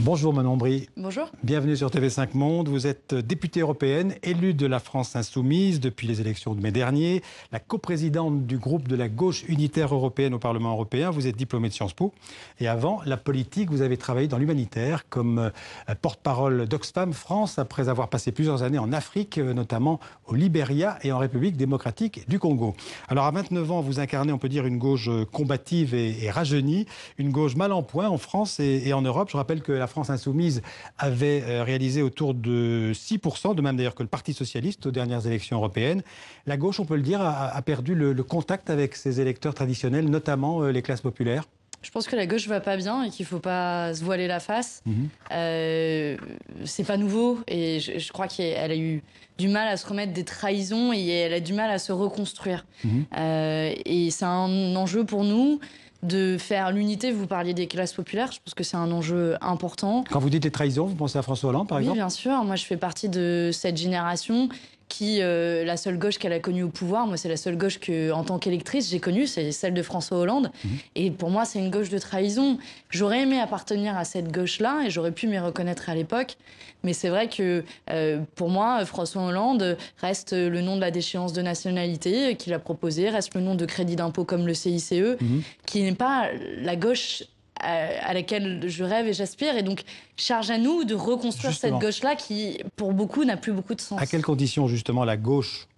Bonjour Manon Brie. Bonjour. Bienvenue sur TV5 Monde. Vous êtes députée européenne, élue de la France insoumise depuis les élections de mai dernier, la coprésidente du groupe de la gauche unitaire européenne au Parlement européen. Vous êtes diplômée de Sciences Po. Et avant la politique, vous avez travaillé dans l'humanitaire comme euh, porte-parole d'Oxfam France après avoir passé plusieurs années en Afrique, euh, notamment au Libéria et en République démocratique du Congo. Alors à 29 ans, vous incarnez, on peut dire, une gauche euh, combative et, rajeunie, une gauche mal en point en France et, et en Europe. Je rappelle que la la France insoumise avait euh, réalisé autour de 6%, de même d'ailleurs que le Parti socialiste aux dernières élections européennes. La gauche, on peut le dire, a, perdu le, contact avec ses électeurs traditionnels, notamment euh, les classes populaires. Je pense que la gauche va pas bien et qu'il faut pas se voiler la face. Mhm. Euh, c'est pas nouveau et je, crois qu'elle a eu du mal à se remettre des trahisons et elle a du mal à se reconstruire. Mhm. Euh, et c'est un enjeu pour nous de faire l'unité. Vous parliez des classes populaires, je pense que c'est un enjeu important. Quand vous dites les trahisons, vous pensez à François Hollande, par exemple Oui, bien sûr. Moi, je fais partie de cette génération qui, euh, la seule gauche qu'elle a connue au pouvoir, moi c'est la seule gauche que, en tant qu'électrice, j'ai connue, c'est celle de François Hollande. Mhm. Et pour moi, c'est une gauche de trahison. J'aurais aimé appartenir à cette gauche-là et j'aurais pu m'y reconnaître à l'époque. Mais c'est vrai que euh, pour moi, François Hollande reste le nom de la déchéance de nationalité qu'il a proposé, reste le nom de crédit d'impôt comme le CICE, mhm. qui n'est pas la gauche à, laquelle je rêve et j'aspire. Et donc, charge à nous de reconstruire cette gauche-là qui, pour beaucoup, n'a plus beaucoup de sens. À quelles conditions, justement, la gauche,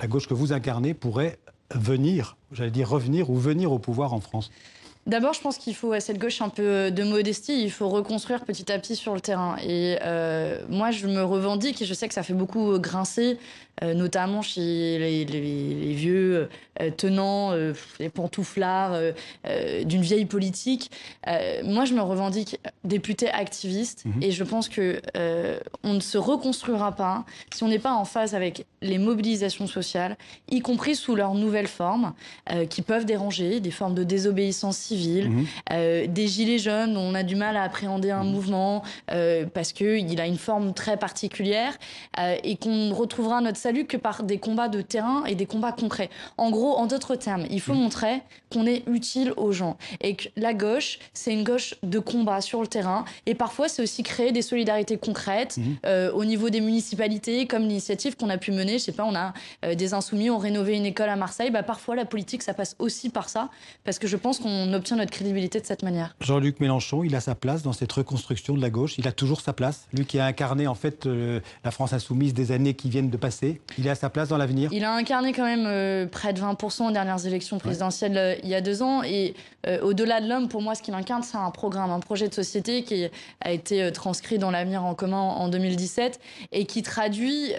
la gauche que vous incarnez pourrait venir, j'allais dire revenir ou venir au pouvoir en France D'abord, je pense qu'il faut à cette gauche un peu de modestie. Il faut reconstruire petit à petit sur le terrain. Et euh, moi, je me revendique et je sais que ça fait beaucoup grincer, euh, notamment chez les, vieux euh, tenants, les pantouflards d'une vieille politique. moi, je me revendique député activiste mhm. et je pense que on ne se reconstruira pas si on n'est pas en phase avec les mobilisations sociales, y compris sous leurs nouvelles formes, qui peuvent déranger, des formes de désobéissance Mhm. Euh, des gilets jaunes on a du mal à appréhender un mhm. mouvement euh, parce qu'il a une forme très particulière euh, et qu'on retrouvera notre salut que par des combats de terrain et des combats concrets. En gros, en d'autres termes, il faut mhm. montrer qu'on est utile aux gens et que la gauche, c'est une gauche de combat sur le terrain et parfois c'est aussi créer des solidarités concrètes euh, au niveau des municipalités comme l'initiative qu'on a pu mener, je sais pas, on a des insoumis, ont rénové une école à Marseille, bah parfois la politique ça passe aussi par ça parce que je pense qu'on notre crédibilité de cette manière. Jean-Luc Mélenchon, il a sa place dans cette reconstruction de la gauche. Il a toujours sa place. Lui qui a incarné en fait euh, la France insoumise des années qui viennent de passer, il a sa place dans l'avenir. Il a incarné quand même euh, près de 20% aux dernières élections présidentielles euh, il y a deux ans. Et au-delà de l'homme, pour moi, ce qu'il incarne, c'est un programme, un projet de société qui a été transcrit dans l'avenir en commun en 2017 et qui traduit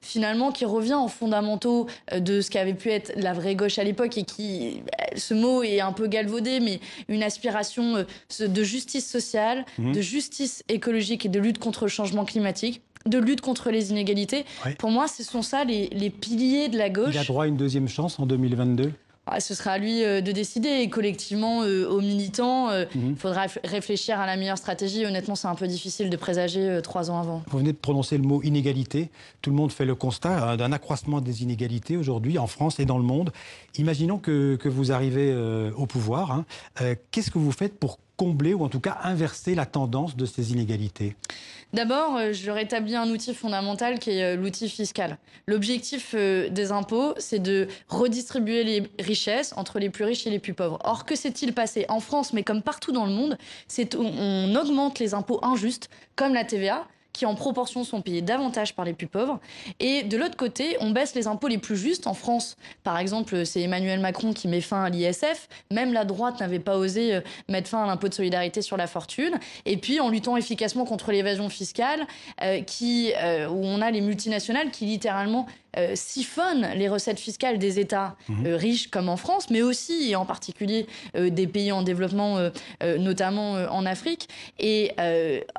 finalement, qui revient aux fondamentaux de ce qu'avait pu être la vraie gauche à l'époque et qui, ce mot est un peu galvaudé mais une aspiration euh, de justice sociale, mhm. de justice écologique et de lutte contre le changement climatique de lutte contre les inégalités. Pour moi, ce sont ça les, piliers de la gauche. Il a droit à une deuxième chance en 2022 ah, ce sera à lui euh, de décider. Et collectivement, euh, aux militants, euh, mhm. il faudra réfléchir à la meilleure stratégie. Honnêtement, c'est un peu difficile de présager trois ans avant. Vous venez de prononcer le mot inégalité. Tout le monde fait le constat hein, d'un accroissement des inégalités aujourd'hui en France et dans le monde. Imaginons que, vous arrivez au pouvoir. Hein. Qu'est-ce que vous faites pour combler ou en tout cas inverser la tendance de ces inégalités D'abord, euh, je rétablis un outil fondamental qui est euh, l'outil fiscal. L'objectif euh, des impôts, c'est de redistribuer les richesses entre les plus riches et les plus pauvres. Or, que s'est-il passé en France, mais comme partout dans le monde C'est on augmente les impôts injustes, comme la TVA, qui en proportion sont payés davantage par les plus pauvres. Et de l'autre côté, on baisse les impôts les plus justes. En France, par exemple, c'est Emmanuel Macron qui met fin à l'ISF. Même la droite n'avait pas osé euh, mettre fin à l'impôt de solidarité sur la fortune. Et puis, en luttant efficacement contre l'évasion fiscale, euh, qui, euh, où on a les multinationales qui littéralement euh, siphonnent les recettes fiscales des États mhm. euh, riches comme en France, mais aussi et en particulier euh, des pays en développement, notamment en Afrique. Et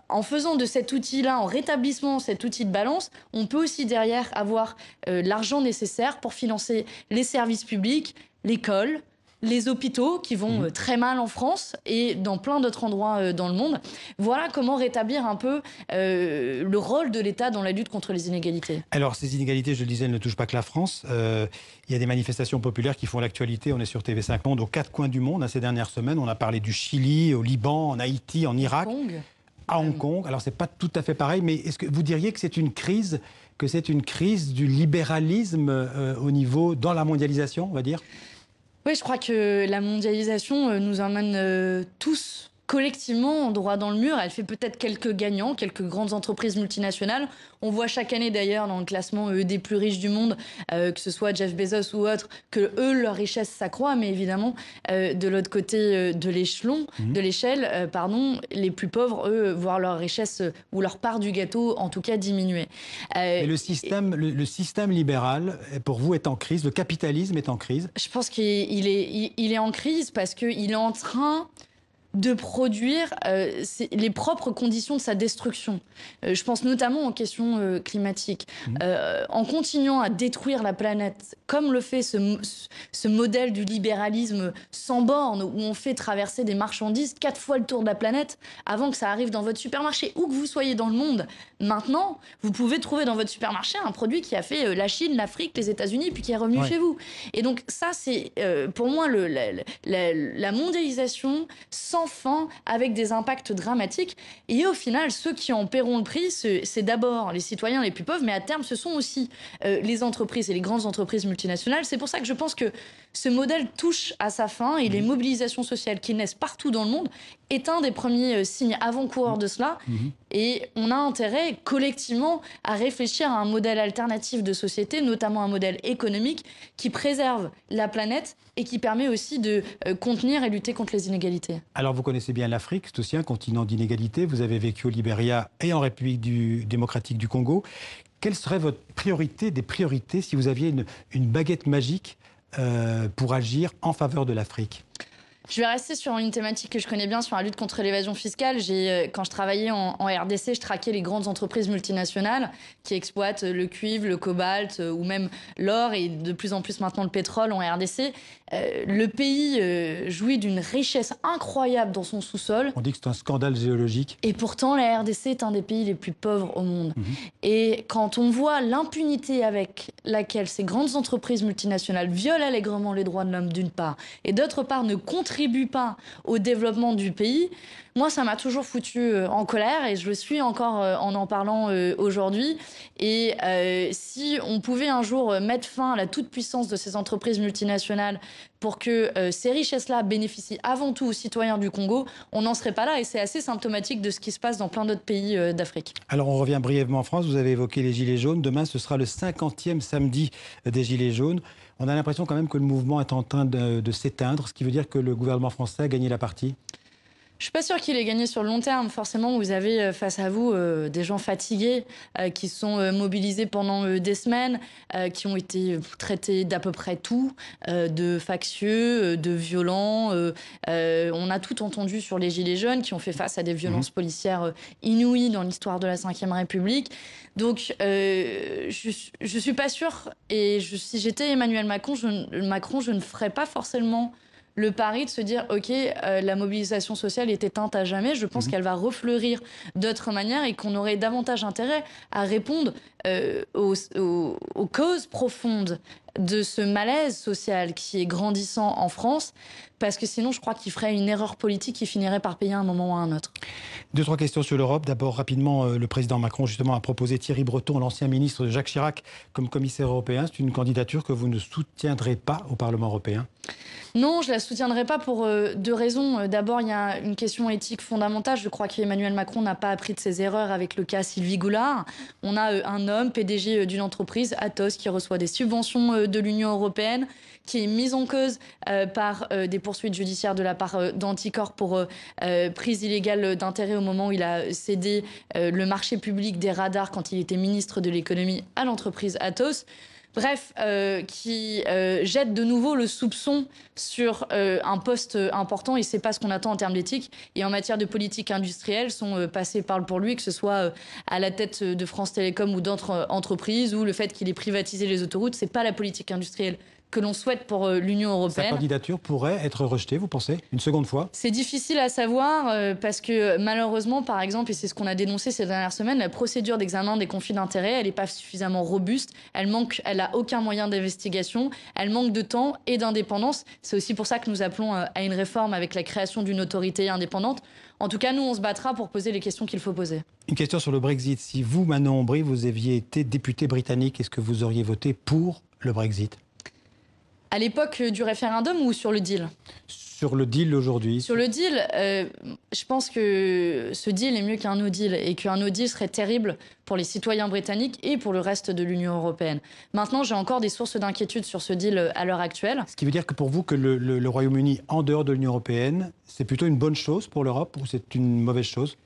en faisant de cet outil-là, en rétablissant cet outil de balance, on peut aussi derrière avoir l'argent nécessaire pour financer les services publics, l'école, les hôpitaux qui vont mhm. euh, très mal en France et dans plein d'autres endroits euh, dans le monde. Voilà comment rétablir un peu euh, le rôle de l'État dans la lutte contre les inégalités. Alors ces inégalités, je le disais, ne touchent pas que la France. il y a des manifestations populaires qui font l'actualité. On est sur TV5 Monde aux quatre coins du monde hein, ces dernières semaines. On a parlé du Chili, au Liban, en Haïti, en Irak. à Hong Kong. Alors c'est pas tout à fait pareil, mais est-ce que vous diriez que c'est une crise, que c'est une crise du libéralisme au niveau dans la mondialisation, on va dire oui, je crois que la mondialisation euh, nous emmène euh, tous collectivement, droit dans le mur. Elle fait peut-être quelques gagnants, quelques grandes entreprises multinationales. On voit chaque année d'ailleurs dans le classement euh, des plus riches du monde, euh, que ce soit Jeff Bezos ou autre, que eux, leur richesse s'accroît, mais évidemment, euh, de l'autre côté de l'échelon, mhm. de l'échelle, pardon, les plus pauvres, eux, voir leur richesse ou leur part du gâteau, en tout cas, diminuer. le système, le, système libéral, pour vous, est en crise, le capitalisme est en crise Je pense qu'il est, il, est en crise parce qu'il est en train de produire euh, les propres conditions de sa destruction. Euh, je pense notamment aux questions climatique. Euh, climatiques. Mmh. en continuant à détruire la planète, comme le fait ce, modèle du libéralisme sans borne, où on fait traverser des marchandises quatre fois le tour de la planète avant que ça arrive dans votre supermarché, où que vous soyez dans le monde. Maintenant, vous pouvez trouver dans votre supermarché un produit qui a fait la Chine, l'Afrique, les États-Unis, puis qui est revenu chez vous. Et donc ça, c'est pour moi la mondialisation sans enfin avec des impacts dramatiques. Et au final, ceux qui en paieront le prix, c'est d'abord les citoyens les plus pauvres, mais à terme, ce sont aussi euh, les entreprises et les grandes entreprises multinationales. C'est pour ça que je pense que ce modèle touche à sa fin et les mobilisations sociales qui naissent partout dans le monde est un des premiers euh, signes avant-coureurs de cela. Mhm. Et on a intérêt collectivement à réfléchir à un modèle alternatif de société, notamment un modèle économique qui préserve la planète et qui permet aussi de euh, contenir et lutter contre les inégalités. Alors vous connaissez bien l'Afrique, c'est aussi un continent d'inégalités. Vous avez vécu au Liberia et en République démocratique du Congo. Quelle serait votre priorité des priorités si vous aviez une, baguette magique euh, pour agir en faveur de l'Afrique je vais rester sur une thématique que je connais bien, sur la lutte contre l'évasion fiscale. J'ai, euh, quand je travaillais en, en, RDC, je traquais les grandes entreprises multinationales qui exploitent le cuivre, le cobalt euh, ou même l'or et de plus en plus maintenant le pétrole en RDC. Euh, le pays euh, jouit d'une richesse incroyable dans son sous-sol. On dit que c'est un scandale géologique. Et pourtant, la RDC est un des pays les plus pauvres au monde. Mhm. Et quand on voit l'impunité avec laquelle ces grandes entreprises multinationales violent allègrement les droits de l'homme d'une part, et d'autre part ne contribuent pas au développement du pays, moi, ça m'a toujours foutu euh, en colère et je le suis encore euh, en en parlant euh, aujourd'hui. Et si on pouvait un jour mettre fin à la toute-puissance de ces entreprises multinationales pour que ces richesses-là bénéficient avant tout aux citoyens du Congo, on n'en serait pas là et c'est assez symptomatique de ce qui se passe dans plein d'autres pays d'Afrique. Alors on revient brièvement en France, vous avez évoqué les Gilets jaunes, demain ce sera le 50e samedi des Gilets jaunes. On a l'impression quand même que le mouvement est en train de s'éteindre, ce qui veut dire que le gouvernement français a gagné la partie je ne suis pas sûre qu'il ait gagné sur le long terme. Forcément, vous avez euh, face à vous euh, des gens fatigués euh, qui sont mobilisés pendant des semaines, qui ont été traités d'à peu près tout, de factieux, de violents. on a tout entendu sur les Gilets jaunes qui ont fait face à des violences mmh. policières inouïes dans l'histoire de la Ve République. Donc, je, ne suis pas sûre. Et si j'étais Emmanuel Macron Macron, je ne ferais pas forcément le pari de se dire, OK, euh, la mobilisation sociale est éteinte à jamais, je pense mhm. qu'elle va refleurir d'autres manières et qu'on aurait davantage intérêt à répondre euh, aux, causes profondes de ce malaise social qui est grandissant en France, parce que sinon, je crois qu'il ferait une erreur politique qui finirait par payer un moment ou à un autre. Deux, trois questions sur l'Europe. D'abord, rapidement, euh, le président Macron, justement, a proposé Thierry Breton, l'ancien ministre de Jacques Chirac, comme commissaire européen. C'est une candidature que vous ne soutiendrez pas au Parlement européen non, je la soutiendrai pas pour euh, deux raisons. Euh, d'abord, il y a une question éthique fondamentale. Je crois qu'Emmanuel Macron n'a pas appris de ses erreurs avec le cas Sylvie Goulard. On a euh, un homme, PDG d'une entreprise, Atos, qui reçoit des subventions de l'Union européenne, qui est mis en cause par des poursuites judiciaires de la part d'Anticor pour prise illégale d'intérêt au moment où il a cédé le marché public des radars quand il était ministre de l'économie à l'entreprise Atos bref, euh, qui euh, jette de nouveau le soupçon sur euh, un poste important et sait pas ce qu'on attend en termes d'éthique. Et en matière de politique industrielle, son passé parle pour lui, que ce soit à la tête de France Télécom ou d'autres entreprises, ou le fait qu'il ait privatisé les autoroutes, ce n'est pas la politique industrielle que l'on souhaite pour euh, l'Union européenne. Sa candidature pourrait être rejetée, vous pensez, une seconde fois C'est difficile à savoir euh, parce que euh, malheureusement, par exemple, et c'est ce qu'on a dénoncé ces dernières semaines, la procédure d'examen des conflits d'intérêts, elle n'est pas suffisamment robuste, elle manque, elle a aucun moyen d'investigation, elle manque de temps et d'indépendance. C'est aussi pour ça que nous appelons à une réforme avec la création d'une autorité indépendante. En tout cas, nous, on se battra pour poser les questions qu'il faut poser. Une question sur le Brexit. Si vous, Manon Ombry, vous aviez été député britannique, est-ce que vous auriez voté pour le Brexit à l'époque euh, du référendum ou sur le deal Sur le deal aujourd'hui. Sur le deal, euh, je pense que ce deal est mieux qu'un no deal et qu'un no deal serait terrible pour les citoyens britanniques et pour le reste de l'Union européenne. Maintenant, j'ai encore des sources d'inquiétude sur ce deal euh, à l'heure actuelle. Ce qui veut dire que pour vous, que le Royaume-Uni en dehors de l'Union européenne, c'est plutôt une bonne chose pour l'Europe ou c'est une mauvaise chose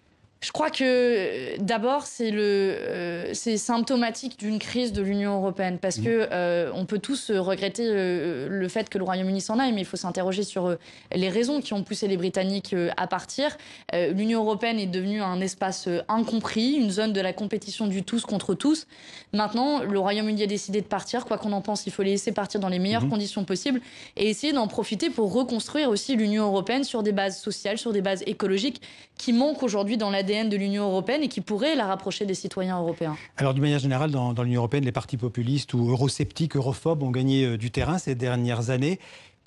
je crois que euh, d'abord euh, c'est symptomatique d'une crise de l'Union européenne parce qu'on mmh. que euh, on peut tous regretter le fait que le Royaume-Uni s'en aille, mais il faut s'interroger sur les raisons qui ont poussé les Britanniques à partir. L'Union européenne est devenue un espace incompris, une zone de la compétition du tous contre tous. Maintenant, le Royaume-Uni a décidé de partir. Quoi qu'on en pense, il faut les laisser partir dans les meilleures mmh. conditions possibles et essayer d'en profiter pour reconstruire aussi l'Union européenne sur des bases sociales, sur des bases écologiques qui manquent aujourd'hui dans la de l'Union européenne et qui pourrait la rapprocher des citoyens européens Alors, d'une manière générale, dans, dans l'Union européenne, les partis populistes ou eurosceptiques, europhobes ont gagné euh, du terrain ces dernières années.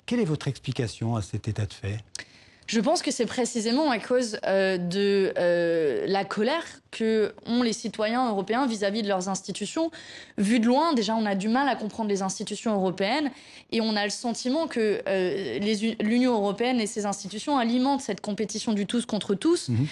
Quelle est votre explication à cet état de fait je pense que c'est précisément à cause euh, de euh, la colère que ont les citoyens européens vis-à-vis de leurs institutions. Vu de loin, déjà, on a du mal à comprendre les institutions européennes et on a le sentiment que euh, l'Union européenne et ses institutions alimentent cette compétition du tous contre tous mhm.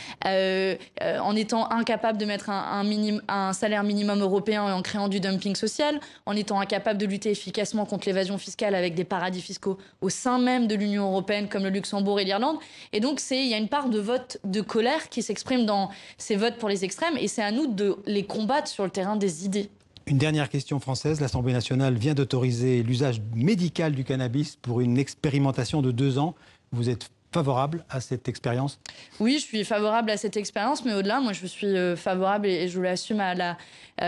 en étant incapable de mettre un, un salaire minimum européen et en créant du dumping social, en étant incapable de lutter efficacement contre l'évasion fiscale avec des paradis fiscaux au sein même de l'Union européenne comme le Luxembourg et l'Irlande. Et donc, il y a une part de vote de colère qui s'exprime dans ces votes pour les extrêmes. Et c'est à nous de les combattre sur le terrain des idées. Une dernière question française. L'Assemblée nationale vient d'autoriser l'usage médical du cannabis pour une expérimentation de deux ans. Vous êtes favorable à cette expérience Oui, je suis favorable à cette expérience, mais au-delà, moi, je suis euh, favorable et, je l'assume à la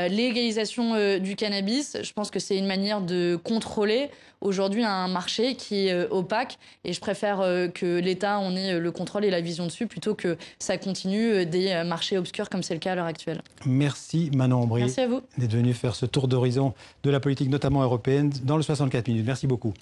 légalisation euh, du cannabis. Je pense que c'est une manière de contrôler aujourd'hui un marché qui est euh, opaque et je préfère que l'État en ait le contrôle et la vision dessus plutôt que ça continue des marchés obscurs comme c'est le cas à l'heure actuelle. Merci Manon Ambry. Merci à vous. D'être venu faire ce tour d'horizon de la politique, notamment européenne, dans le 64 minutes. Merci beaucoup.